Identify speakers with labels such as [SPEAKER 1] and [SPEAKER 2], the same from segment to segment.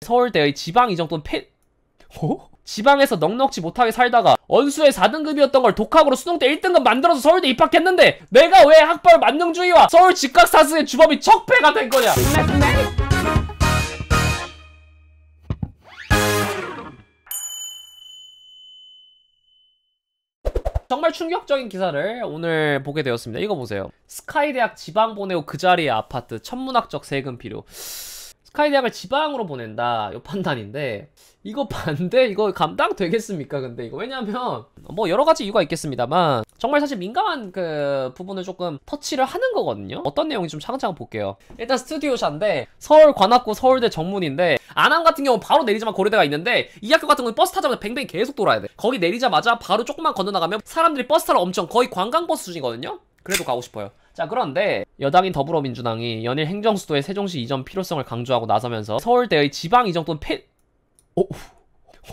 [SPEAKER 1] 서울대의 지방 이정 또는 폐... 어? 지방에서 넉넉지 못하게 살다가 언수의 4등급이었던 걸 독학으로 수능 때 1등급 만들어서 서울대 입학했는데 내가 왜 학벌 만능주의와 서울 직각사스의 주범이 적폐가 된 거냐 정말 충격적인 기사를 오늘 보게 되었습니다. 이거 보세요. 스카이 대학 지방 보내고 그 자리에 아파트 천문학적 세금 필요. 홋카이 대학을 지방으로 보낸다 요 판단인데 이거 반대 이거 감당 되겠습니까 근데 이거 왜냐하면 뭐 여러 가지 이유가 있겠습니다만 정말 사실 민감한 그 부분을 조금 터치를 하는 거거든요 어떤 내용인지좀 차근차근 볼게요 일단 스튜디오샷인데 서울 관악구 서울대 정문인데 안암 같은 경우 바로 내리자마자 고려대가 있는데 이 학교 같은 경우는 버스 타자마자 뱅뱅 계속 돌아야 돼 거기 내리자마자 바로 조금만 건너나가면 사람들이 버스 타러 엄청 거의 관광버스 수준이거든요 그래도 가고 싶어요 자 그런데 여당인 더불어민주당이 연일 행정수도의 세종시 이전 필요성을 강조하고 나서면서 서울대의 지방 이전 또는 폐... 오? 어?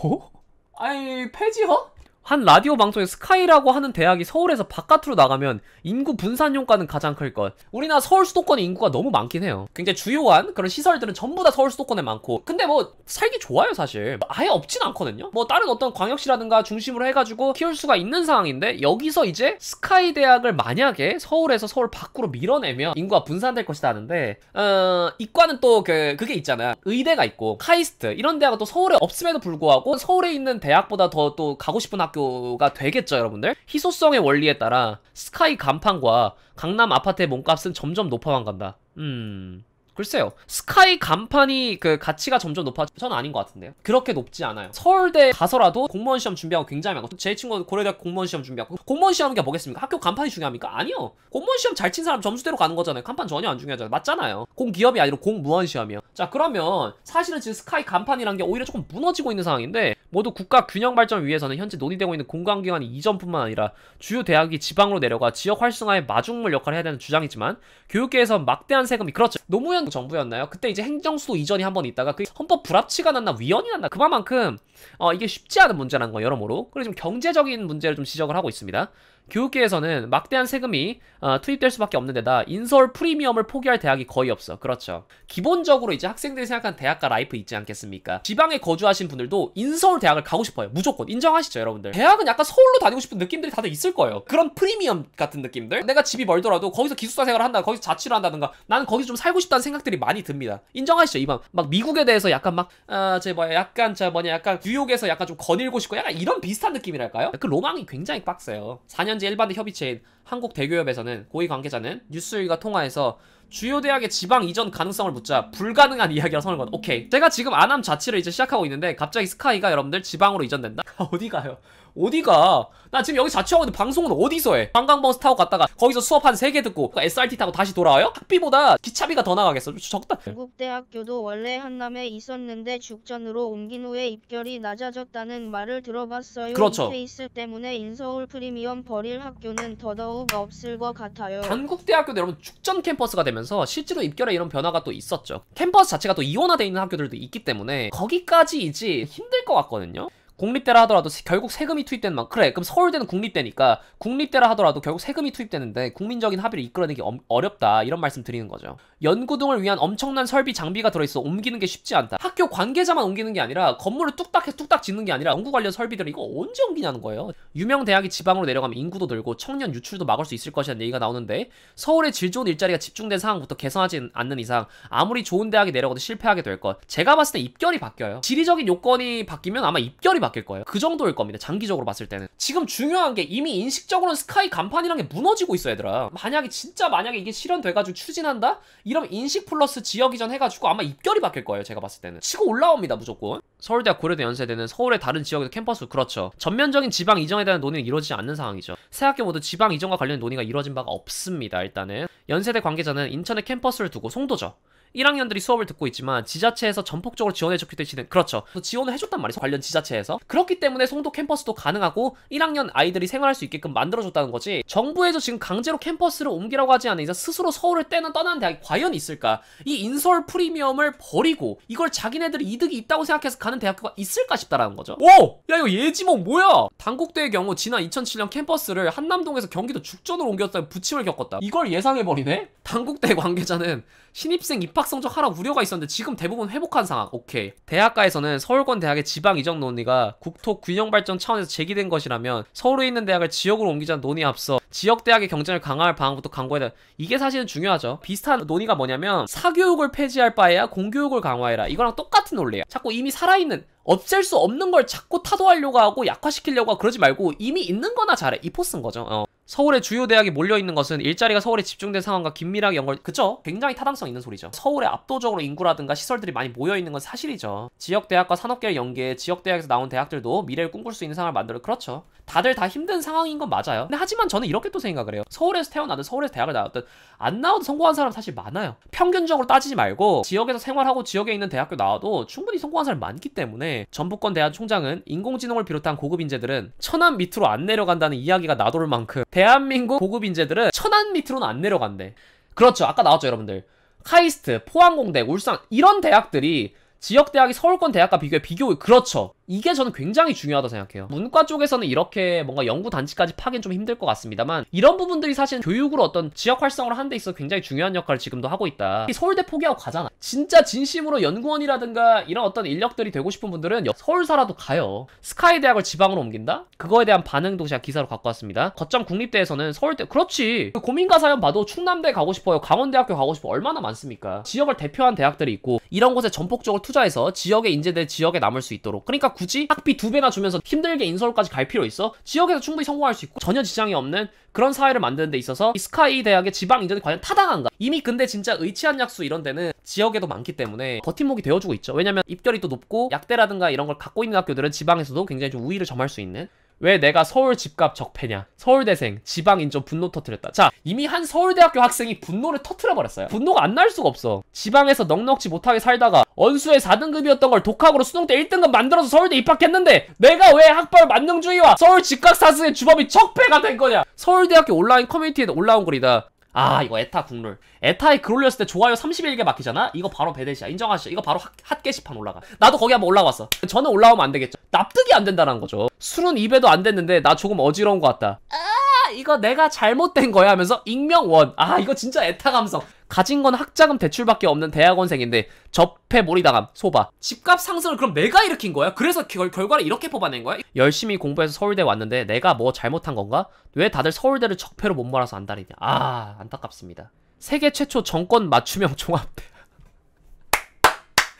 [SPEAKER 1] 어? 아니 폐지허? 한 라디오 방송에 스카이라고 하는 대학이 서울에서 바깥으로 나가면 인구 분산 효과는 가장 클 것. 우리나라 서울 수도권의 인구가 너무 많긴 해요. 굉장히 주요한 그런 시설들은 전부 다 서울 수도권에 많고. 근데 뭐 살기 좋아요 사실. 아예 없진 않거든요. 뭐 다른 어떤 광역시라든가 중심으로 해가지고 키울 수가 있는 상황인데 여기서 이제 스카이 대학을 만약에 서울에서 서울 밖으로 밀어내면 인구가 분산될 것이다 하는데 어, 이과는 또 그, 그게 있잖아. 의대가 있고 카이스트 이런 대학은 또 서울에 없음에도 불구하고 서울에 있는 대학보다 더 또 가고 싶은 학 고등학교가 되겠죠 여러분들? 희소성의 원리에 따라 스카이 간판과 강남 아파트의 몸값은 점점 높아만 간다 음... 글쎄요. 스카이 간판이 그 가치가 점점 높아져. 저는 아닌 것 같은데요. 그렇게 높지 않아요. 서울대 가서라도 공무원 시험 준비하고 굉장히 많고 제 친구는 고려대학 공무원 시험 준비하고 공무원 시험이 뭐겠습니까? 학교 간판이 중요합니까? 아니요. 공무원 시험 잘 친 사람 점수대로 가는 거잖아요. 간판 전혀 안 중요하잖아요. 맞잖아요. 공기업이 아니라 공무원 시험이요. 자 그러면 사실은 지금 스카이 간판이란 게 오히려 조금 무너지고 있는 상황인데 모두 국가 균형 발전을 위해서는 현재 논의되고 있는 공관기관의 이전뿐만 아니라 주요 대학이 지방으로 내려가 지역 활성화의 마중물 역할을 해야 되는 주장이지만 교육계에서 막대한 세금이 그렇죠. 노무현 이승만 정부였나요? 그때 이제 행정수도 이전이 한 번 있다가 그 헌법 불합치가 났나 위헌이 났나 그만큼 어, 이게 쉽지 않은 문제라는 거 여러모로 그리고 좀 경제적인 문제를 좀 지적을 하고 있습니다. 교육계에서는 막대한 세금이 어, 투입될 수밖에 없는 데다 인서울 프리미엄을 포기할 대학이 거의 없어. 그렇죠. 기본적으로 이제 학생들이 생각하는 대학가 라이프 있지 않겠습니까? 지방에 거주하신 분들도 인서울 대학을 가고 싶어요. 무조건 인정하시죠, 여러분들. 대학은 약간 서울로 다니고 싶은 느낌들이 다들 있을 거예요. 그런 프리미엄 같은 느낌들. 내가 집이 멀더라도 거기서 기숙사 생활을 한다, 거기서 자취를 한다든가, 나는 거기서 좀 살고 싶다는 생각들이 많이 듭니다. 인정하시죠, 이방. 막 미국에 대해서 약간 막 아제 어, 뭐야, 약간 저 뭐냐, 약간 뉴욕에서 약간 좀 거닐고 싶고 약간 이런 비슷한 느낌이랄까요? 그 로망이 굉장히 빡세요. 4년 현지 일반대 협의체인 한국대교협에서는 고위 관계자는 뉴스위과 통화에서 주요 대학의 지방 이전 가능성을 묻자 불가능한 이야기라 선을 건 오케이 제가 지금 안암 자치를 이제 시작하고 있는데 갑자기 스카이가 여러분들 지방으로 이전된다? 어디 가요? 어디가 나 지금 여기 자취하고 있는데 방송은 어디서 해 관광버스 타고 갔다가 거기서 수업 한3개 듣고 SRT 타고 다시 돌아와요? 학비보다 기차비가 더 나가겠어 적다 중국대학교도 원래 한남에 있었는데 죽전으로 옮긴 후에 입결이 낮아졌다는 말을 들어봤어요 그렇죠 페이스 때문에 인서울 프리미엄 버릴 학교는 더더욱 없을 것 같아요 단국대학교도 여러분 죽전 캠퍼스가 되면서 실제로 입결에 이런 변화가 또 있었죠 캠퍼스 자체가 또 이원화되어 있는 학교들도 있기 때문에 거기까지 이지 힘들 것 같거든요 국립대라 하더라도 결국 세금이 투입되는만 그래 그럼 서울대는 국립대니까 국립대라 하더라도 결국 세금이 투입되는데 국민적인 합의를 이끌어내기 어렵다 이런 말씀 드리는 거죠 연구 등을 위한 엄청난 설비 장비가 들어있어 옮기는 게 쉽지 않다 학교 관계자만 옮기는 게 아니라 건물을 뚝딱해 뚝딱 짓는 게 아니라 연구 관련 설비들을 이거 언제 옮기냐는 거예요 유명 대학이 지방으로 내려가면 인구도 늘고 청년 유출도 막을 수 있을 것이라는 얘기가 나오는데 서울의 질 좋은 일자리가 집중된 상황부터 개선하지 않는 이상 아무리 좋은 대학이 내려가도 실패하게 될것 제가 봤을 때 입결이 바뀌어요 지리적인 요건이 바뀌면 아마 입결이 바뀔 거예요. 그 정도일 겁니다. 장기적으로 봤을 때는. 지금 중요한 게 이미 인식적으로는 스카이 간판이란 게 무너지고 있어 얘들아. 만약에 진짜 만약에 이게 실현돼가지고 추진한다? 이러면 인식 플러스 지역 이전 해가지고 아마 입결이 바뀔 거예요. 제가 봤을 때는. 치고 올라옵니다 무조건. 서울대학 고려대 연세대는 서울의 다른 지역에서 캠퍼스 그렇죠. 전면적인 지방 이전에 대한 논의는 이루어지지 않는 상황이죠. 새학교 모두 지방 이전과 관련 논의가 이루어진 바가 없습니다. 일단은 연세대 관계자는 인천에 캠퍼스를 두고 송도죠. 1학년들이 수업을 듣고 있지만 지자체에서 전폭적으로 지원해줬기 대신에 그렇죠. 지원을 해줬단 말이죠. 관련 지자체에서 대해서 그렇기 때문에 송도 캠퍼스도 가능하고 1학년 아이들이 생활할 수 있게끔 만들어줬다는 거지 정부에서 지금 강제로 캠퍼스를 옮기라고 하지 않은 이상 스스로 서울을 떼는 떠나는 대학이 과연 있을까 이인솔 프리미엄을 버리고 이걸 자기네들이 이득이 있다고 생각해서 가는 대학교가 있을까 싶다라는 거죠 오! 야 이거 예지몽 뭐야 당국대의 경우 지난 2007년 캠퍼스를 한남동에서 경기도 죽전으로 옮겼다는 부침을 겪었다 이걸 예상해버리네? 당국대 관계자는 신입생 입학 성적 하락 우려가 있었는데 지금 대부분 회복한 상황 오케이 대학가에서는 서울권 대학의 지방 이적 논의가 국토 균형 발전 차원에서 제기된 것이라면 서울에 있는 대학을 지역으로 옮기자는 논의에 앞서 지역 대학의 경쟁을 강화할 방안부터 강구해야 된 이게 사실은 중요하죠. 비슷한 논의가 뭐냐면 사교육을 폐지할 바에야 공교육을 강화해라. 이거랑 똑같은 논리예요. 자꾸 이미 살아있는 없앨 수 없는 걸 자꾸 타도하려고 하고 약화시키려고 하고 그러지 말고 이미 있는 거나 잘해. 이 포스인 거죠. 어. 서울의 주요 대학이 몰려있는 것은 일자리가 서울에 집중된 상황과 긴밀하게 연결 그쵸? 굉장히 타당성 있는 소리죠 서울에 압도적으로 인구라든가 시설들이 많이 모여있는 건 사실이죠 지역대학과 산업계를 연계해 지역대학에서 나온 대학들도 미래를 꿈꿀 수 있는 상황을 만들어 그렇죠 다들 다 힘든 상황인 건 맞아요. 근데 하지만 저는 이렇게 또 생각을 해요. 서울에서 태어나든 서울에서 대학을 나왔든 안 나와도 성공한 사람 사실 많아요. 평균적으로 따지지 말고 지역에서 생활하고 지역에 있는 대학교 나와도 충분히 성공한 사람 많기 때문에 전북권 대한 총장은 인공지능을 비롯한 고급 인재들은 천안 밑으로 안 내려간다는 이야기가 나돌 만큼 대한민국 고급 인재들은 천안 밑으로는 안 내려간대. 그렇죠. 아까 나왔죠, 여러분들. 카이스트, 포항공대, 울산 이런 대학들이 지역 대학이 서울권 대학과 비교해 비교 그렇죠. 이게 저는 굉장히 중요하다 고 생각해요. 문과 쪽에서는 이렇게 뭔가 연구단지까지 파긴 좀 힘들 것 같습니다만 이런 부분들이 사실 교육으로 어떤 지역 활성화를 하는 데 있어서 굉장히 중요한 역할을 지금도 하고 있다. 서울대 포기하고 가잖아. 진짜 진심으로 연구원이라든가 이런 어떤 인력들이 되고 싶은 분들은 서울사라도 가요. 스카이 대학을 지방으로 옮긴다? 그거에 대한 반응도 제가 기사로 갖고 왔습니다. 거점 국립대에서는 서울대 그렇지 그 고민가 사연 봐도 충남대 가고 싶어요. 강원대학교 가고 싶어 얼마나 많습니까? 지역을 대표한 대학들이 있고 이런 곳에 전폭적으로 투자해서 지역에 인재돼 지역에 남을 수 있도록 그러니까 굳이 학비 두 배나 주면서 힘들게 인서울까지 갈 필요 있어? 지역에서 충분히 성공할 수 있고 전혀 지장이 없는 그런 사회를 만드는 데 있어서 이 스카이 대학의 지방 인전이 과연 타당한가? 이미 근데 진짜 의치한 약수 이런 데는 지역에도 많기 때문에 버팀목이 되어주고 있죠. 왜냐면 입결이 또 높고 약대라든가 이런 걸 갖고 있는 학교들은 지방에서도 굉장히 좀 우위를 점할 수 있는 왜 내가 서울 집값 적폐냐 서울대생 지방인좀 분노 터트렸다 자 이미 한 서울대학교 학생이 분노를 터트려 버렸어요 분노가 안 날 수가 없어 지방에서 넉넉지 못하게 살다가 언수의 4등급이었던 걸 독학으로 수능 때 1등급 만들어서 서울대 입학했는데 내가 왜 학벌 만능주의와 서울 직각사스의 주범이 적폐가 된 거냐 서울대학교 온라인 커뮤니티에 올라온 글이다 아 이거 에타 국룰 에타에 글 올렸을 때 좋아요 31개 막히잖아? 이거 바로 배대시야 인정하시죠? 이거 바로 핫 게시판 올라가 나도 거기 한번 올라왔어 저는 올라오면 안 되겠죠 납득이 안 된다는 거죠 술은 입에도 안 됐는데 나 조금 어지러운 것 같다 아 이거 내가 잘못된 거야 하면서 익명원 아 이거 진짜 에타 감성 가진 건 학자금 대출밖에 없는 대학원생인데 접해 몰이당함 소바 집값 상승을 그럼 내가 일으킨 거야? 그래서 결, 결과를 이렇게 뽑아낸 거야? 열심히 공부해서 서울대 왔는데 내가 뭐 잘못한 건가? 왜 다들 서울대를 적폐로 못 몰아서 안달이냐 아 안타깝습니다 세계 최초 정권 맞춤형 종합대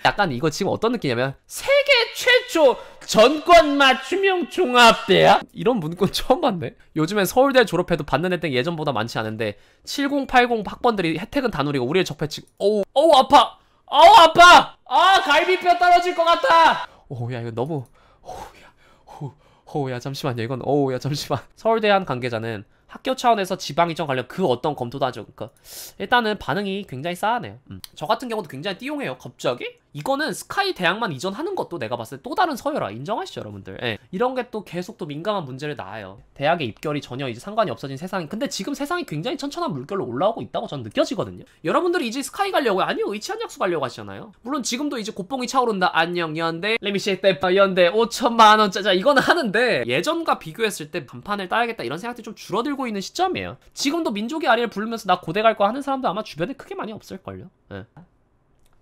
[SPEAKER 1] 약간 이거 지금 어떤 느낌이냐면 세계 최초 전권 맞춤형 종합대야 이런 문건 처음 봤네. 요즘엔 서울대 졸업해도 받는 혜택 예전보다 많지 않은데 7080 학번들이 혜택은 다 누리고 우리의 접해치고 어우 어우 아파! 어우 아파! 아 갈비뼈 떨어질 것 같아! 오야 이거 너무 오야 오야 잠시만요 이건 오야 잠시만 서울대 한 관계자는 학교 차원에서 지방이전 관련 그 어떤 검토도 하죠. 그러니까 일단은 반응이 굉장히 싸하네요. 음. 저 같은 경우도 굉장히 띠용해요. 갑자기? 이거는 스카이 대학만 이전하는 것도 내가 봤을 때 또 다른 서열화 인정하시죠 여러분들 예. 이런 게 또 계속 또 민감한 문제를 낳아요 대학의 입결이 전혀 이제 상관이 없어진 세상이 근데 지금 세상이 굉장히 천천한 물결로 올라오고 있다고 저는 느껴지거든요 여러분들이 이제 스카이 가려고 아니요 의치한 약수 가려고 하시잖아요 물론 지금도 이제 곱봉이 차오른다 안녕 연대 레미시의 때빠 어, 연대 5천만원 짜자 이건 하는데 예전과 비교했을 때 간판을 따야겠다 이런 생각들이 좀 줄어들고 쓰고 있는 시점이에요. 지금도 민족의 아리를 부르면서 나 고대 갈 거 하는 사람도 아마 주변에 크게 많이 없을걸요. 예. 네.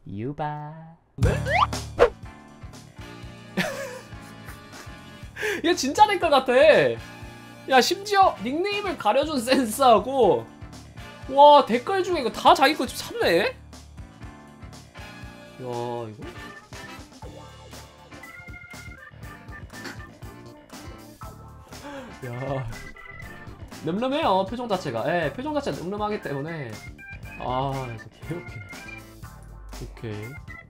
[SPEAKER 1] 유바. 얘 진짜 댓글 같아. 야 심지어 닉네임을 가려준 센스하고 와 댓글 중에 이거 다 자기 거좀 샀네? 야 이거 야 늠름해요 표정 자체가 예 표정 자체가 늠름하기 때문에 아 진짜 개웃기네 오케이